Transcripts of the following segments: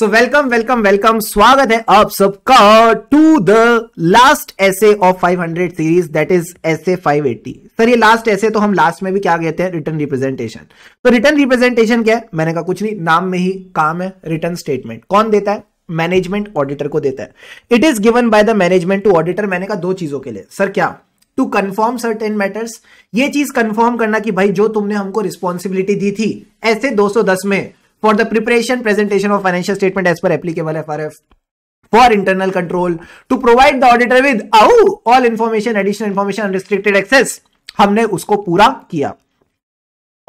so welcome welcome welcome स्वागत है आप सबका to the last SA of 500 series that is SA 580 sir ये लास्ट एसे तो हम लास्ट में भी क्या कहते हैं रिटर्न रिप्रेजेंटेशन तो रिटर्न रिप्रेजेंटेशन क्या है मैंने कहा कुछ नहीं नाम में ही काम है रिटर्न स्टेटमेंट कौन देता है मैनेजमेंट ऑडिटर को देता है it is given by the management to auditor मैंने कहा दो चीजों के लिए सर क्या टू कंफर्म सर्टेन मैटर्स ये चीज कंफर्म करना कि भाई जो तुमने हमको रिस्पॉन्सिबिलिटी दी थी ऐसे 210 में for the preparation presentation of financial statement as per applicable F R F for internal control to provide the auditor with आउ all information additional information restricted access हमने उसको पूरा किया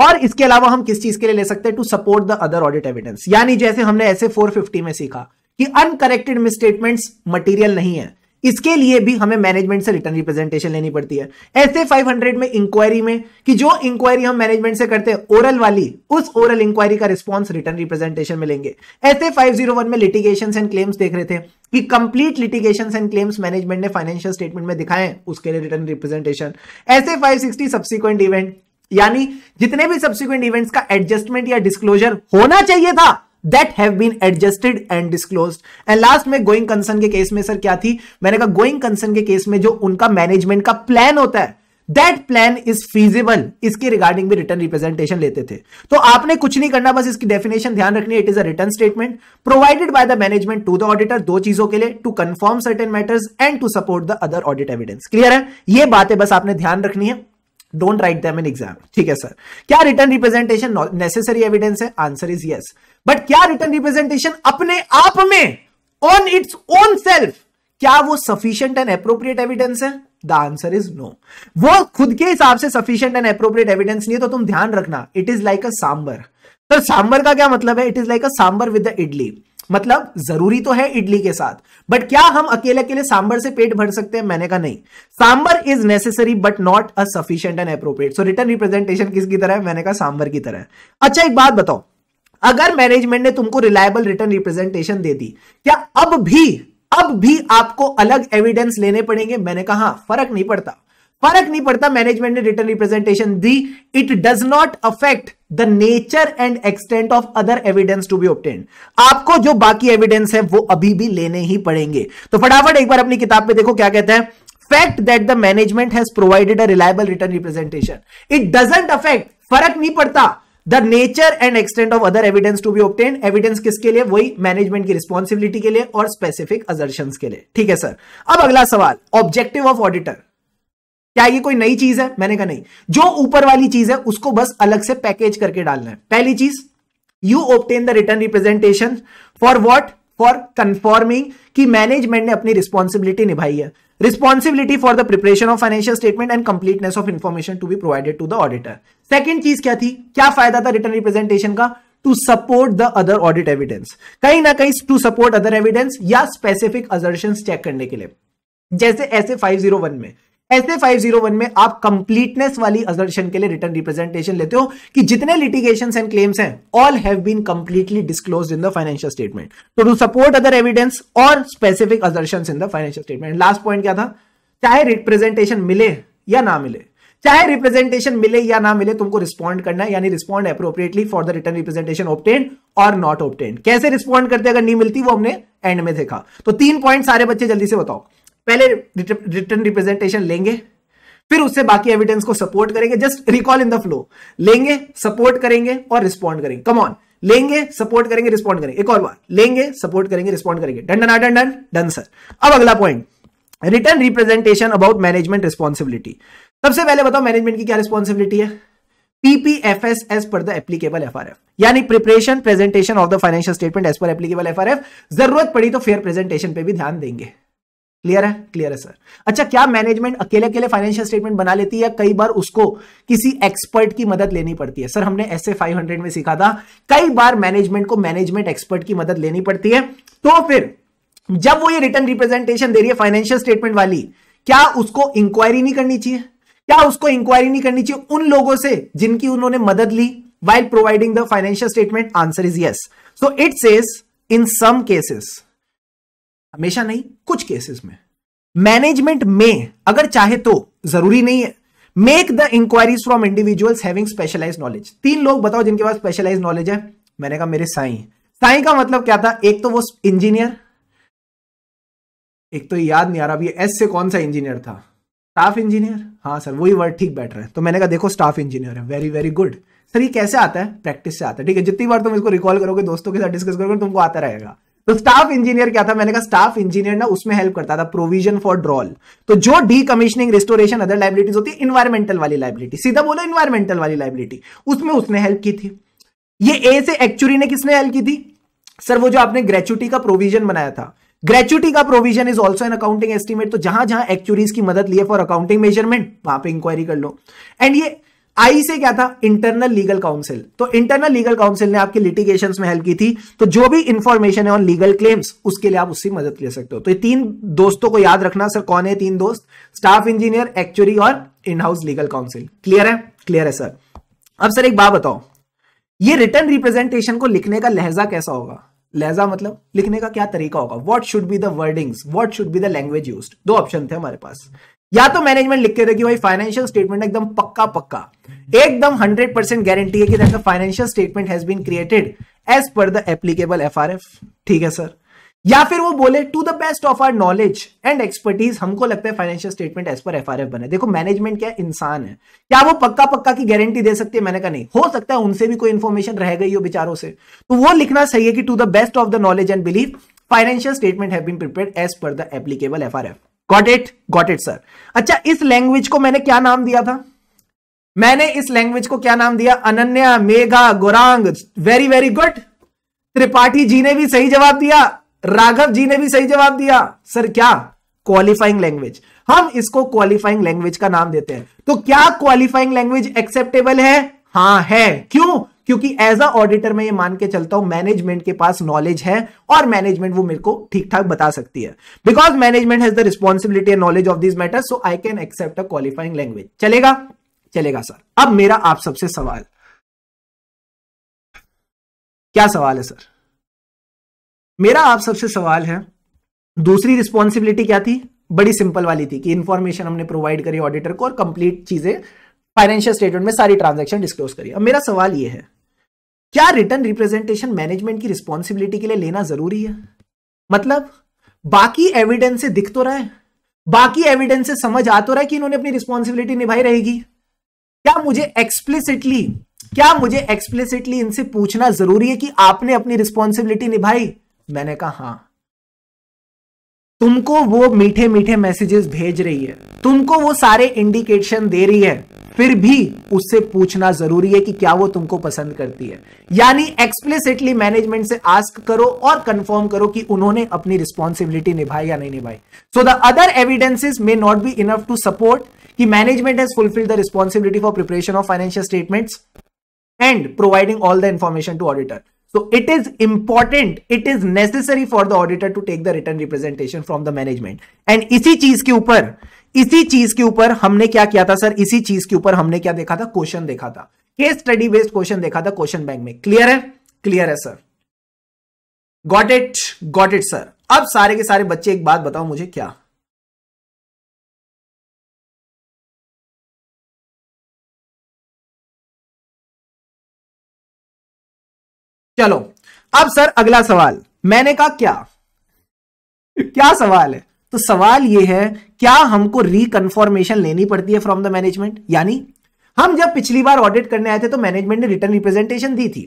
और इसके अलावा हम किस चीज के लिए ले सकते हैं to support the other audit evidence यानी जैसे हमने ऐसे 450 में सीखा कि अनकरेक्टेड स्टेटमेंट मटीरियल नहीं है इसके लिए भी हमें मैनेजमेंट से रिटर्न रिप्रेजेंटेशन लेनी पड़ती है ऐसे 500 में इंक्वायरी में कि जो इंक्वायरी हम मैनेजमेंट से करते हैं ओरल वाली उस ओरल इंक्वायरी का रिस्पॉन्स रिटर्न रिप्रेजेंटेशन में लेंगे ऐसे 501 में लिटिगेशन एंड क्लेम्स देख रहे थे कि complete litigation and claims management ने फाइनेंशियल स्टेटमेंट में दिखाए उसके लिए written representation SA five subsequent event यानी जितने भी सब्सिक्वेंट इवेंट्स का एडजस्टमेंट या डिस्क्लोजर होना चाहिए था that have been adjusted and disclose and last में गोइंग कंसर्न के केस में सर क्या थी मैंने कहा गोइंग कंसर्न के केस में जो उनका मैनेजमेंट का प्लान होता है दैट प्लान इज फीजिबल इसके रिगार्डिंग भी रिटर्न रिप्रेजेंटेशन लेते थे तो आपने कुछ नहीं करना बस इसकी डेफिनेशन ध्यान रखनी it is a written statement provided by the management to the auditor दो चीजों के लिए to confirm certain matters and to support the other audit evidence clear है ये बातें बस आपने ध्यान रखनी है don't write them in exam ठीक है सर क्या रिटर्न रिप्रेजेंटेशन नेसेसरी एविडेंस है आंसर इज यस बट क्या रिटर्न रिप्रेजेंटेशन अपने आप में ऑन इट्स ओन सेल्फ क्या वो सफिशियंट एंड अप्रोप्रिएट एविडेंस है द आंसर इज नो वो खुद के हिसाब से सफिशियंट एंड अप्रोप्रिएट एविडेंस नहीं है तो तुम ध्यान रखना it is like a sambar sir sambar का क्या मतलब है it is like a sambar with the idli मतलब जरूरी तो है इडली के साथ बट क्या हम अकेले अकेले सांबर से पेट भर सकते हैं मैंने कहा नहीं sambar is necessary but not a sufficient and appropriate so written representation किसकी तरह है मैंने कहा सांबर की तरह अच्छा एक बात बताओ अगर मैनेजमेंट ने तुमको रिलायबल रिटर्न रिप्रेजेंटेशन दे दी क्या अब भी अब भी आपको अलग एविडेंस लेने पड़ेंगे मैंने कहा हाँ, फर्क नहीं पड़ता फर्क नहीं पड़ता मैनेजमेंट ने रिटर्न रिप्रेजेंटेशन दी it does not affect the nature and extent of other evidence to be obtained आपको जो बाकी एविडेंस है वो अभी भी लेने ही पड़ेंगे तो फटाफट एक बार अपनी किताब में देखो क्या कहते हैं fact that the management has provided a reliable written representation it doesn't affect फर्क नहीं पड़ता the nature and extent of other evidence to be obtain evidence किसके लिए वही मैनेजमेंट की रिस्पॉन्सिबिलिटी के लिए और स्पेसिफिक अजर्शन के लिए ठीक है सर अब अगला सवाल ऑब्जेक्टिव ऑफ ऑडिटर क्या ये कोई नई चीज है मैंने कहा नहीं जो ऊपर वाली चीज है उसको बस अलग से पैकेज करके डालना है पहली चीज you obtain the written representation for what for confirming कि मैनेजमेंट ने अपनी रिस्पॉन्सिबिलिटी निभाई है responsibility for the preparation of financial statement and completeness of information to be provided to the auditor second चीज क्या थी क्या फायदा था रिटर्न रिप्रेजेंटेशन का to support the other audit evidence कहीं ना कहीं टू सपोर्ट अदर एविडेंस या स्पेसिफिक अजर्शन चेक करने के लिए जैसे ऐसे 501 में ऐसे 501 में आप कंप्लीटनेस वाली अजर्शन के लिए रिटर्न रिप्रेजेंटेशन लेते हो कि जितने लिटिगेशन एंड क्लेम्स हैं all have been completely disclose in the financial statement तो टू सपोर्ट अदर एविडेंस और specific assertion in the financial statement last point क्या था चाहे रिप्रेजेंटेशन मिले या ना मिले चाहे रिप्रेजेंटेशन मिले या ना मिले तुमको रिस्पॉन्ड करना है यानी respond appropriately for the written representation obtain और नॉट ऑप्टेन कैसे रिस्पॉन्ड करते अगर नहीं मिलती वो हमने एंड में देखा तो तीन पॉइंट सारे बच्चे जल्दी से बताओ पहले रिटर्न रिप्रेजेंटेशन लेंगे फिर उससे बाकी एविडेंस को सपोर्ट करेंगे just recall in the flow लेंगे सपोर्ट करेंगे और रिस्पॉन्ड करेंगे कमॉन लेंगे सपोर्ट करेंगे रिस्पॉन्ड करेंगे एक और बार लेंगे सपोर्ट करेंगे रिस्पॉन्ड करेंगे done done done done sir अब अगला point written representation about management responsibility सबसे पहले बताओ मैनेजमेंट की क्या रिस्पॉन्सिबिलिटी है PPFS as per the applicable F यानी preparation presentation of the financial statement as per applicable FRF जरूरत पड़ी तो फेयर प्रेजेंटेशन पे भी ध्यान देंगे क्लियर है क्लियर है सर अच्छा क्या मैनेजमेंट अकेले अकेले फाइनेंशियल स्टेटमेंट बना लेती है कई बार उसको किसी एक्सपर्ट की मदद लेनी पड़ती है सर हमने एस ए में सीखा था कई बार मैनेजमेंट को मैनेजमेंट एक्सपर्ट की मदद लेनी पड़ती है तो फिर जब वो ये रिटर्न रिप्रेजेंटेशन दे रही है फाइनेंशियल स्टेटमेंट वाली क्या उसको इंक्वायरी नहीं करनी चाहिए क्या उसको इंक्वायरी नहीं करनी चाहिए उन लोगों से जिनकी उन्होंने मदद ली while providing the financial statement answer is yes so it's in some cases हमेशा नहीं कुछ केसेस में मैनेजमेंट में अगर चाहे तो जरूरी नहीं है make the inquiries from individuals having specialise knowledge तीन लोग बताओ जिनके पास स्पेशलाइज नॉलेज है मैंने कहा मेरे साई साई का मतलब क्या था एक तो वो इंजीनियर एक तो याद नहीं आ रहा अभी एस से कौन सा इंजीनियर था स्टाफ इंजीनियर हाँ सर वही वर्ड ठीक बैठ रहा है तो मैंने कहा देखो स्टाफ इंजीनियर है वेरी वेरी गुड सर ये कैसे आता है प्रैक्टिस से आता है ठीक है जितनी बार तुम इसको रिकॉल करोगे दोस्तों के साथ डिस्कस करोगे तुमको आता रहेगा तो स्टाफ इंजीनियर क्या था मैंने कहा स्टाफ इंजीनियर ना उसमें हेल्प करता था प्रोविजन फॉर ड्रॉल तो जो decommissioning restoration other liabilities होती है इन्वायरमेंटल वाली लाइबिलिटी सीधा बोलो इन्वायरमेंटल वाली लाइबिलिटी उसमें उसने हेल्प की थी ये ए से एक्चुअली ने किसने हेल्प की थी सर वो जो आपने ग्रेचुटी का प्रोविजन बनाया था ग्रेचुटी का provision is also an accounting estimate तो जहां जहां एक्चुरीज की मदद लिए फॉर अकाउंटिंग मेजरमेंट वहां पे इंक्वायरी कर लो एंड ये आई से क्या था इंटरनल लीगल काउंसिल तो इंटरनल लीगल काउंसिल ने आपकी लिटिगेशन में हेल्प की थी तो जो भी इंफॉर्मेशन है ऑन लीगल क्लेम्स उसके लिए आप उसी मदद ले सकते हो तो ये तीन दोस्तों को याद रखना सर कौन है तीन दोस्त स्टाफ इंजीनियर एक्चुअरी और in house legal counsel clear है क्लियर है सर अब सर एक बात बताओ ये रिटर्न रिप्रेजेंटेशन को लिखने का लहजा कैसा होगा लहजा मतलब लिखने का क्या तरीका होगा what should be the wordings what should be the language use दो ऑप्शन थे हमारे पास या तो मैनेजमेंट लिख के देगी भाई फाइनेंशियल स्टेटमेंट एकदम पक्का पक्का एकदम हंड्रेड परसेंट गारंटी है कि that the financial statement has been created as per the applicable F ठीक है सर या फिर वो बोले to the best of our knowledge and expertise हमको लगता है financial statement as per F बने देखो मैनेजमेंट क्या इंसान है क्या वो पक्का पक्का की गारंटी दे सकती है मैंने कहा नहीं हो सकता है उनसे भी कोई इन्फॉर्मेशन रह गई हो बेचारों से तो वो लिखना सही है कि to the best of the knowledge and believe financial statement have been prepared as per the applicable F got it got it sir अच्छा इस लैंग्वेज को मैंने क्या नाम दिया था मैंने इस लैंग्वेज को क्या नाम दिया Ananya Megha Gorang very very good Tripathi ji ने भी सही जवाब दिया राघव जी ने भी सही जवाब दिया सर क्या क्वालिफाइंग लैंग्वेज हम इसको क्वालिफाइंग लैंग्वेज का नाम देते हैं तो क्या क्वालिफाइंग लैंग्वेज एक्सेप्टेबल है हा है क्यों क्योंकि एज अ ऑडिटर मैं ये मान के चलता हूं मैनेजमेंट के पास नॉलेज है और मैनेजमेंट वो मेरे को ठीक ठाक बता सकती है because management has the responsibility and knowledge of this matter so I can accept a qualifying language चलेगा चलेगा सर अब मेरा आप सबसे सवाल क्या सवाल है सर मेरा आप सबसे सवाल है दूसरी रिस्पॉन्सिबिलिटी क्या थी बड़ी सिंपल वाली थी कि इंफॉर्मेशन हमने प्रोवाइड करी ऑडिटर को और कंप्लीट चीजें फाइनेंशियल स्टेटमेंट में सारी ट्रांजेक्शन डिस्क्लोज करिए अब मेरा सवाल ये है क्या रिटर्न रिप्रेजेंटेशन मैनेजमेंट की रिस्पॉन्सिबिलिटी के लिए लेना जरूरी है मतलब बाकी एविडेंस से दिख तो रहा है बाकी एविडेंस से समझ आ तो रहा है कि इन्होंने अपनी रिस्पॉन्सिबिलिटी निभाई रहेगी क्या मुझे एक्सप्लिसिटली क्या मुझे एक्सप्लिसिटली इनसे पूछना जरूरी है कि आपने अपनी रिस्पॉन्सिबिलिटी निभाई मैंने कहा हां तुमको वो मीठे मीठे मैसेजेस भेज रही है तुमको वो सारे इंडिकेशन दे रही है फिर भी उससे पूछना जरूरी है कि क्या वो तुमको पसंद करती है यानी एक्सप्लिसिटली मैनेजमेंट से आस्क करो और कंफर्म करो कि उन्होंने अपनी रिस्पॉन्सिबिलिटी निभाई या नहीं निभाई so the other evidences may not be enough to support कि management has fulfil the responsibility for preparation of financial statements and providing all the information to auditor so it is important it is necessary for the auditor to take the written representation from the management and इसी चीज के ऊपर इसी चीज के ऊपर हमने क्या किया था सर इसी चीज के ऊपर हमने क्या देखा था क्वेश्चन देखा था केस स्टडी बेस्ड क्वेश्चन देखा था क्वेश्चन बैंक में क्लियर है क्लियर है sir got it got it sir अब सारे के सारे बच्चे एक बात बताओ मुझे क्या चलो अब सर अगला सवाल मैंने कहा क्या क्या सवाल है तो सवाल यह है क्या हमको रिकन्फॉर्मेशन लेनी पड़ती है फ्रॉम द मैनेजमेंट यानी हम जब पिछली बार ऑडिट करने आए थे तो मैनेजमेंट ने रिटर्न रिप्रेजेंटेशन दी थी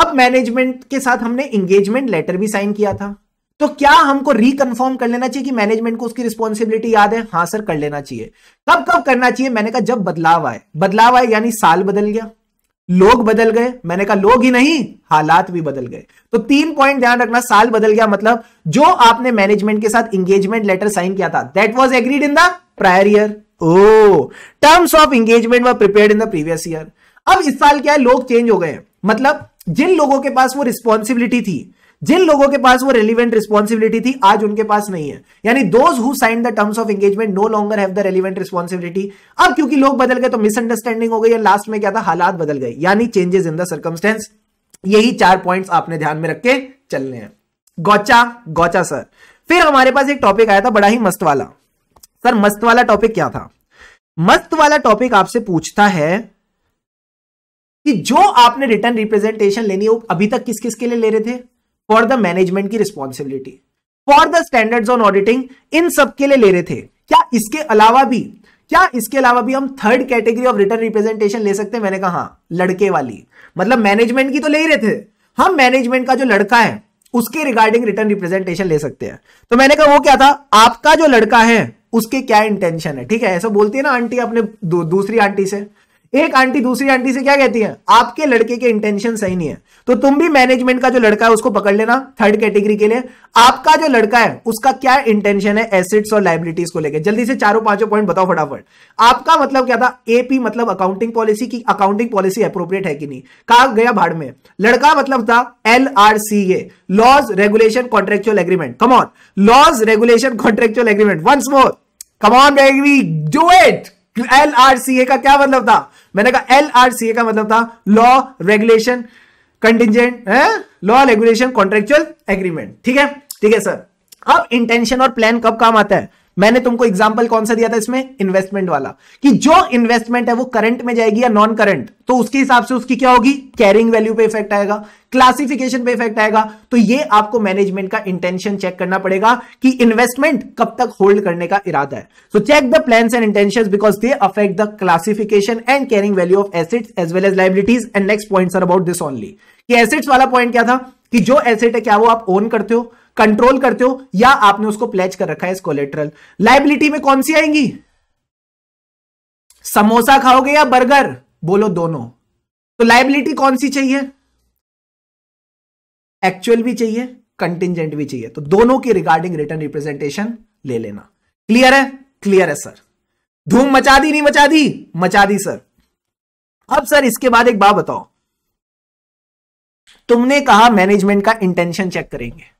अब मैनेजमेंट के साथ हमने इंगेजमेंट लेटर भी साइन किया था तो क्या हमको रिकन्फर्म कर लेना चाहिए कि मैनेजमेंट को उसकी रिस्पॉन्सिबिलिटी याद है हाँ सर कर लेना चाहिए कब कब करना चाहिए मैंने कहा जब बदलाव आए बदलाव आए यानी साल बदल गया लोग बदल गए मैंने कहा लोग ही नहीं हालात भी बदल गए तो तीन पॉइंट ध्यान रखना साल बदल गया मतलब जो आपने मैनेजमेंट के साथ इंगेजमेंट लेटर साइन किया था that was agreed in the prior year ओ terms of engagement were prepare in the previous year अब इस साल क्या है लोग चेंज हो गए मतलब जिन लोगों के पास वो रिस्पॉन्सिबिलिटी थी जिन लोगों के पास वो रेलिवेंट रिस्पॉन्सिबिलिटी थी आज उनके पास नहीं है यानी those who sign the terms of engagement no longer have the relevant responsibility अब क्योंकि लोग बदल गए तो मिसअंडरस्टैंडिंग हो गई या लास्ट में क्या था हालात बदल गए यानी चेंजेस इन द सर्कमस्टेंस यही चार पॉइंट्स आपने ध्यान में रख के चलने हैं गौचा गौचा सर फिर हमारे पास एक टॉपिक आया था बड़ा ही मस्त वाला सर मस्त वाला टॉपिक क्या था मस्त वाला टॉपिक आपसे पूछता है कि जो आपने रिटर्न रिप्रेजेंटेशन लेनी है वो अभी तक किस किस के लिए ले रहे थे फॉर द मैनेजमेंट की responsibility for the standard on auditing इन सब के लिए ले रहे थे क्या इसके अलावा भी क्या इसके अलावा भी हम third category of written representation ले सकते हैं मैंने कहा हाँ लड़के वाली मतलब मैनेजमेंट की तो ले ही रहे थे हम मैनेजमेंट का जो लड़का है उसके रिगार्डिंग रिटर्न रिप्रेजेंटेशन ले सकते हैं तो मैंने कहा वो क्या था आपका जो लड़का है उसके क्या इंटेंशन है ठीक है ऐसा बोलती है ना आंटी अपने दू, दूसरी आंटी से एक आंटी दूसरी आंटी से क्या कहती है आपके लड़के के इंटेंशन सही नहीं है तो तुम भी मैनेजमेंट का जो लड़का है उसको पकड़ लेना थर्ड कैटेगरी के लिए आपका जो लड़का है उसका क्या इंटेंशन है एसेट्स और लाइबिलिटीज को लेकर जल्दी से चारों पांचों पॉइंट बताओ फटाफट आपका मतलब क्या था एपी मतलब अकाउंटिंग पॉलिसी की अकाउंटिंग पॉलिसी अप्रोप्रिएट है कि नहीं कहा गया भाड़ में लड़का मतलब था L R C A laws regulation contractual agreement come on laws regulation contractual agreement once more come on baby do it L R C A का क्या मतलब था मैंने कहा एल का मतलब था law regulation contingent law regulation contractual agreement ठीक है ठीक है सर अब इंटेंशन और प्लान कब काम आता है मैंने तुमको एग्जाम्पल कौन सा दिया था इसमें इन्वेस्टमेंट वाला कि जो इन्वेस्टमेंट है वो करंट में जाएगी या नॉन करंट तो उसके हिसाब से उसकी क्या होगी कैरिंग वैल्यू पे इफेक्ट आएगा क्लासिफिकेशन पे इफेक्ट आएगा तो ये आपको मैनेजमेंट का इंटेंशन चेक करना पड़ेगा कि इन्वेस्टमेंट कब तक होल्ड करने का इरादा है so check the plan and intention because they affect the classification and carrying value of assets as well as liabilities and next points are about this only कि एसेट्स वाला पॉइंट क्या था कि जो एसेट है क्या वो आप ओन करते हो कंट्रोल करते हो या आपने उसको प्लेज कर रखा है इस कोलेट्रल लाइबिलिटी में कौन सी आएंगी समोसा खाओगे या बर्गर बोलो दोनों तो लाइबिलिटी कौन सी चाहिए एक्चुअल भी चाहिए कंटिजेंट भी चाहिए तो दोनों की रिगार्डिंग रिटर्न रिप्रेजेंटेशन ले लेना क्लियर है क्लियर है सर धूम मचा दी नहीं मचा दी मचा दी सर अब सर इसके बाद एक बात बताओ तुमने कहा मैनेजमेंट का इंटेंशन चेक करेंगे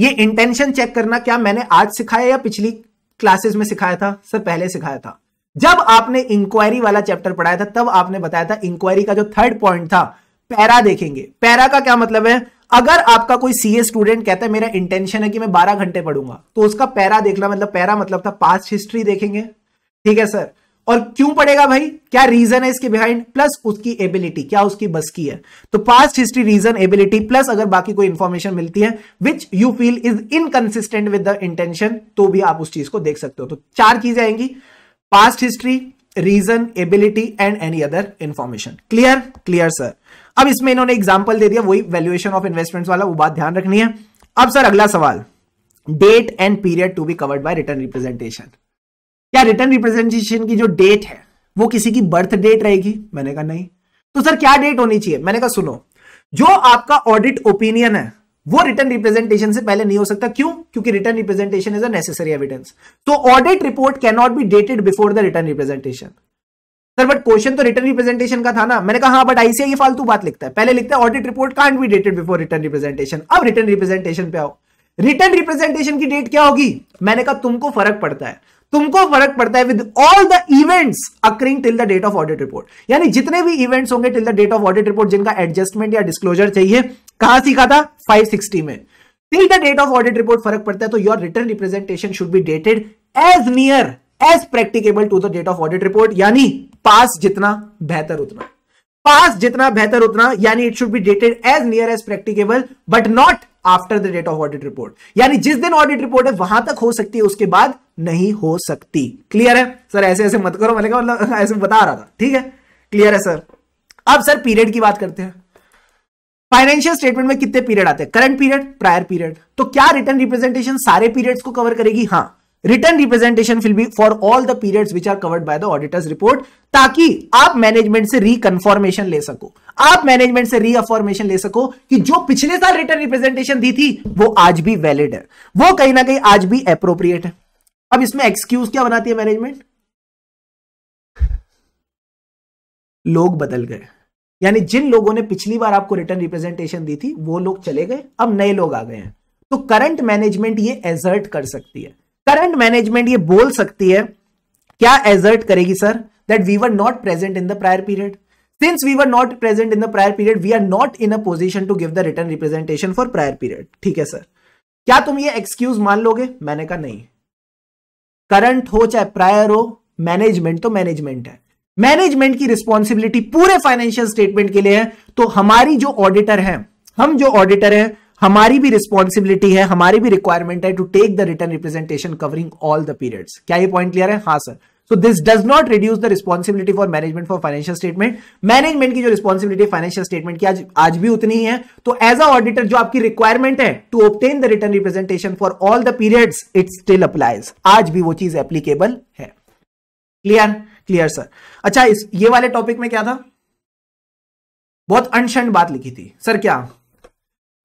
ये इंटेंशन चेक करना क्या मैंने आज सिखाया या पिछली क्लासेस में सिखाया था सर पहले सिखाया था जब आपने इंक्वायरी वाला चैप्टर पढ़ाया था तब आपने बताया था इंक्वायरी का जो थर्ड पॉइंट था पैरा देखेंगे पैरा का क्या मतलब है अगर आपका कोई सी स्टूडेंट कहता है मेरा इंटेंशन है कि मैं 12 घंटे पढ़ूंगा तो उसका पैरा देखना मतलब पैरा मतलब था पास्ट हिस्ट्री देखेंगे ठीक है सर और क्यों पड़ेगा भाई क्या रीजन है इसके बिहाइंड प्लस उसकी एबिलिटी क्या उसकी बस की है तो past history reasonability plus अगर बाकी कोई इंफॉर्मेशन मिलती है which you feel is inconsistent with the intention तो भी आप उस चीज को देख सकते हो तो चार चीजें आएंगी past history reasonability and any other information clear clear sir अब इसमें इन्होंने एग्जाम्पल दे दिया वही वैल्यूएशन ऑफ इन्वेस्टमेंट वाला वो बात ध्यान रखनी है अब सर अगला सवाल date and period to be covered by written representation क्या रिटर्न रिप्रेजेंटेशन की जो डेट है वो किसी की बर्थ डेट रहेगी मैंने कहा नहीं तो सर क्या डेट होनी चाहिए मैंने कहा सुनो जो आपका ऑडिट ओपिनियन है वो रिटर्न रिप्रेजेंटेशन से पहले नहीं हो सकता क्यों क्योंकि written representation is a necessary evidence तो audit report can not be dated before the written representation sir but question तो रिटर्न रिप्रेजेंटेशन का था ना मैंने कहा हाँ बट आईसीआई ये फालतू बात लिखता है पहले लिखता है audit report can't be dated before written representation अब रिटर्न रिप्रेजेंटेशन पे आओ रिटर्न रिप्रेजेंटेशन की डेट क्या होगी मैंने कहा तुमको फर्क पड़ता है तुमको फर्क पड़ता है with all the events accruing till the date of audit report यानी जितने भी इवेंट्स होंगे till the date of audit report जिनका एडजस्टमेंट या डिस्क्लोजर चाहिए कहां सीखा था 560 में till the date of audit report फर्क पड़ता है तो your written representation should be dated as near as practicable to the date of audit report यानी पास जितना बेहतर उतना पास जितना बेहतर उतना यानी it should be dated as near as practicable but not after the date of audit report यानी जिस दिन ऑडिट रिपोर्ट है वहां तक हो सकती है उसके बाद नहीं हो सकती क्लियर है सर ऐसे ऐसे मत करो मैंने मतलब ऐसे बता रहा था ठीक है क्लियर है सर अब सर पीरियड की बात करते हैं फाइनेंशियल स्टेटमेंट में कितने पीरियड आते हैं करंट पीरियड प्रायर पीरियड तो क्या रिटर्न रिप्रेजेंटेशन सारे पीरियड्स को कवर करेगी हाँ written representation will be for all the periods which are covered by the auditor's report ताकि आप मैनेजमेंट से रिकन्फॉर्मेशन ले सको आप मैनेजमेंट से रीअफॉर्मेशन ले सको कि जो पिछले साल रिटर्न रिप्रेजेंटेशन दी थी वो आज भी वैलिड है वो कहीं ना कहीं आज भी अप्रोप्रिएट है अब इसमें एक्सक्यूज क्या बनाती है मैनेजमेंट लोग बदल गए यानी जिन लोगों ने पिछली बार आपको रिटर्न रिप्रेजेंटेशन दी थी वो लोग चले गए अब नए लोग आ गए हैं तो करंट मैनेजमेंट ये एजर्ट कर सकती है करंट मैनेजमेंट ये बोल सकती है क्या एजर्ट करेगी sir that we were not present in the prior period since we were not present in the prior period we are not in a position to give the written representation for prior period ठीक है sir क्या तुम ये excuse मान लोगे मैंने कहा नहीं करंट हो चाहे प्रायर हो मैनेजमेंट तो मैनेजमेंट है मैनेजमेंट की रिस्पॉन्सिबिलिटी पूरे फाइनेंशियल स्टेटमेंट के लिए है तो हमारी जो ऑडिटर है हम जो ऑडिटर है हमारी भी रिस्पॉन्सिबिलिटी है हमारी भी रिक्वायरमेंट है to take the written representation covering all the periods क्या ये पॉइंट क्लियर है हाँ sir so this does not reduce the responsibility for management for financial statement management की जो रिस्पॉन्सिबिलिटी फाइनेंशियल स्टेटमेंट की आज आज भी उतनी ही है तो एज अ ऑडिटर जो आपकी रिक्वायरमेंट है to obtain the written representation for all the periods it still applies आज भी वो चीज एप्लीकेबल है क्लियर क्लियर सर अच्छा इस ये वाले टॉपिक में क्या था बहुत अनशन बात लिखी थी सर क्या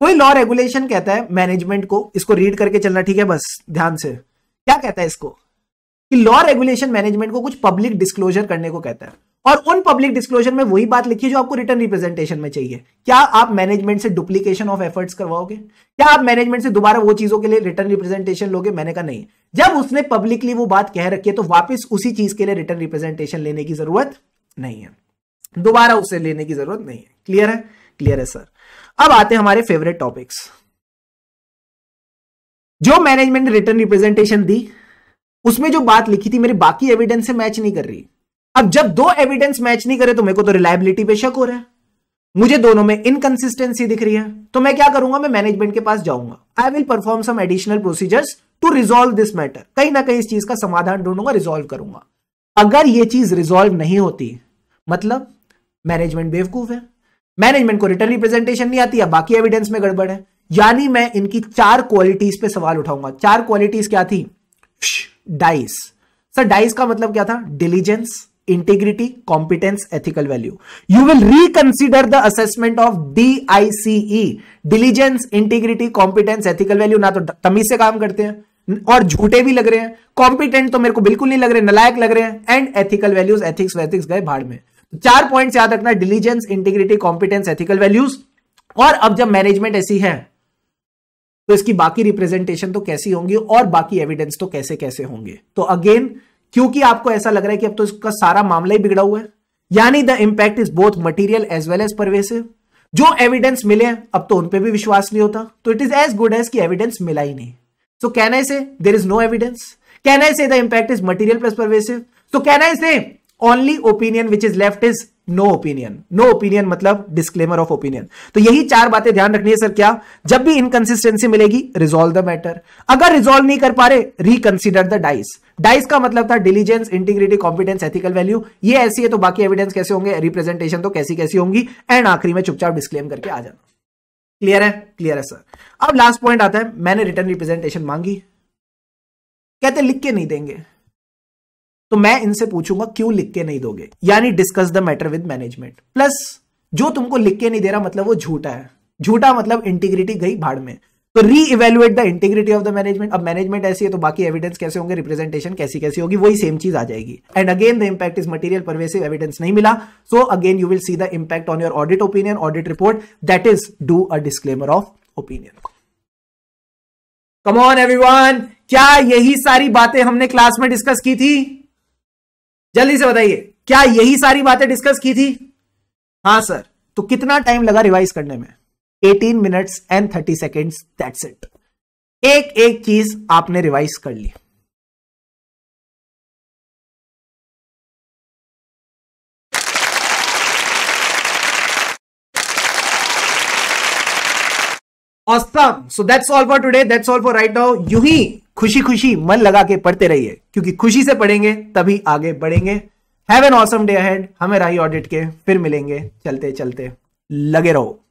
कोई लॉ रेगुलेशन कहता है मैनेजमेंट को इसको रीड करके चलना ठीक है बस ध्यान से क्या कहता है इसको कि लॉ रेगुलेशन मैनेजमेंट को कुछ पब्लिक डिस्क्लोजर करने को कहता है और उन पब्लिक डिस्क्लोजर में वही बात लिखी है जो आपको रिटर्न रिप्रेजेंटेशन में चाहिए क्या आप मैनेजमेंट से डुप्लीकेशन ऑफ एफर्ट्स करवाओगे क्या आप मैनेजमेंट से दोबारा वो चीजों के लिए रिटर्न रिप्रेजेंटेशन लोगे मैंने कहा नहीं जब उसने पब्लिकली वो बात कह रखी है तो वापस उसी चीज के लिए रिटर्न रिप्रेजेंटेशन लेने की जरूरत नहीं है दोबारा उसे लेने की जरूरत नहीं है क्लियर है क्लियर है सर अब आते हैं हमारे फेवरेट टॉपिक्स जो मैनेजमेंट रिटर्न रिप्रेजेंटेशन दी उसमें जो बात लिखी थी मेरी बाकी एविडेंस से मैच नहीं कर रही अब जब दो एविडेंस मैच नहीं करे तो मेरे को तो रिलायबिलिटी पे शक हो रहा है मुझे दोनों में इनकंसिस्टेंसी दिख रही है तो मैं क्या करूंगा मैं मैनेजमेंट के पास जाऊंगा I will perform some additional procedures to resolve this matter कहीं ना कहीं इस चीज का समाधान ढूंढूंगा रिजोल्व करूंगा अगर ये चीज रिजोल्व नहीं होती मतलब मैनेजमेंट बेवकूफ है मैनेजमेंट को रिटर्न रिप्रेजेंटेशन नहीं आती या बाकी एविडेंस में गड़बड़ है यानी मैं इनकी चार क्वालिटीज पे सवाल उठाऊंगा चार क्वालिटीज क्या थी डाइस सर डाइस का मतलब क्या था diligence integrity competence ethical value you will reconsider the assessment of D I C E diligence integrity competence ethical value ना तो तमीज से काम करते हैं और झूठे भी लग रहे हैं कॉम्पिटेंट तो मेरे को बिल्कुल नहीं लग रहे नलायक लग रहे हैं एंड एथिकल वैल्यूज एथिक्स वैथिक्स गए भाड़ में चार पॉइंट्स याद रखना diligence integrity competence ethical values और अब जब मैनेजमेंट ऐसी है तो इसकी बाकी रिप्रेजेंटेशन तो कैसी होंगी और बाकी एविडेंस तो कैसे कैसे होंगे तो अगेन क्योंकि आपको ऐसा लग रहा है कि अब तो इसका सारा मामला ही बिगड़ा हुआ है यानी the impact is both material as well as pervasive जो एविडेंस मिले अब तो उन पे भी विश्वास नहीं होता तो it is as good as की एविडेंस मिला ही नहीं so can I say there is no evidence can I say the impact is material plus pervasive so can I say only opinion which is left is no opinion no opinion मतलब disclaimer of opinion तो यही चार बातें ध्यान रखनी है sir क्या जब भी इनकंसिस्टेंसी मिलेगी रिजोल्व द मैटर अगर रिजोल्व नहीं कर पा रहे रिकंसिडर द डाइस डाइस का मतलब था diligence integrity competence ethical value ये ऐसी है तो बाकी एविडेंस कैसे होंगे रिप्रेजेंटेशन तो कैसी कैसी होंगी एंड आखिरी में चुपचाप डिस्क्लेम करके आ जाना क्लियर है क्लियर है सर अब लास्ट पॉइंट आता है मैंने रिटर्न रिप्रेजेंटेशन मांगी कहते लिख के नहीं देंगे तो मैं इनसे पूछूंगा क्यों लिख के नहीं दोगे यानी discuss the matter with management plus जो तुमको लिख के नहीं दे रहा मतलब वो झूठा है झूठा मतलब इंटीग्रिटी गई भाड़ में तो reevaluate the integrity of the management अब मैनेजमेंट ऐसी है तो बाकी एविडेंस कैसे होंगे रिप्रेजेंटेशन कैसी कैसी होगी वही सेम चीज आ जाएगी and again the impact is material pervasive evidence नहीं मिला so again you will see the impact on your audit opinion audit report that is do a disclaimer of opinion come on everyone क्या यही सारी बातें हमने class में discuss की थी जल्दी से बताइए क्या यही सारी बातें डिस्कस की थी हाँ सर तो कितना टाइम लगा रिवाइज करने में 18 minutes and 30 seconds that's it एक एक चीज आपने रिवाइज कर ली awesome so that's all for today that's all for right now you ही खुशी खुशी मन लगा के पढ़ते रहिए क्योंकि खुशी से पढ़ेंगे तभी आगे बढ़ेंगे have an awesome day ahead हमें राही ऑडिट के फिर मिलेंगे चलते चलते लगे रहो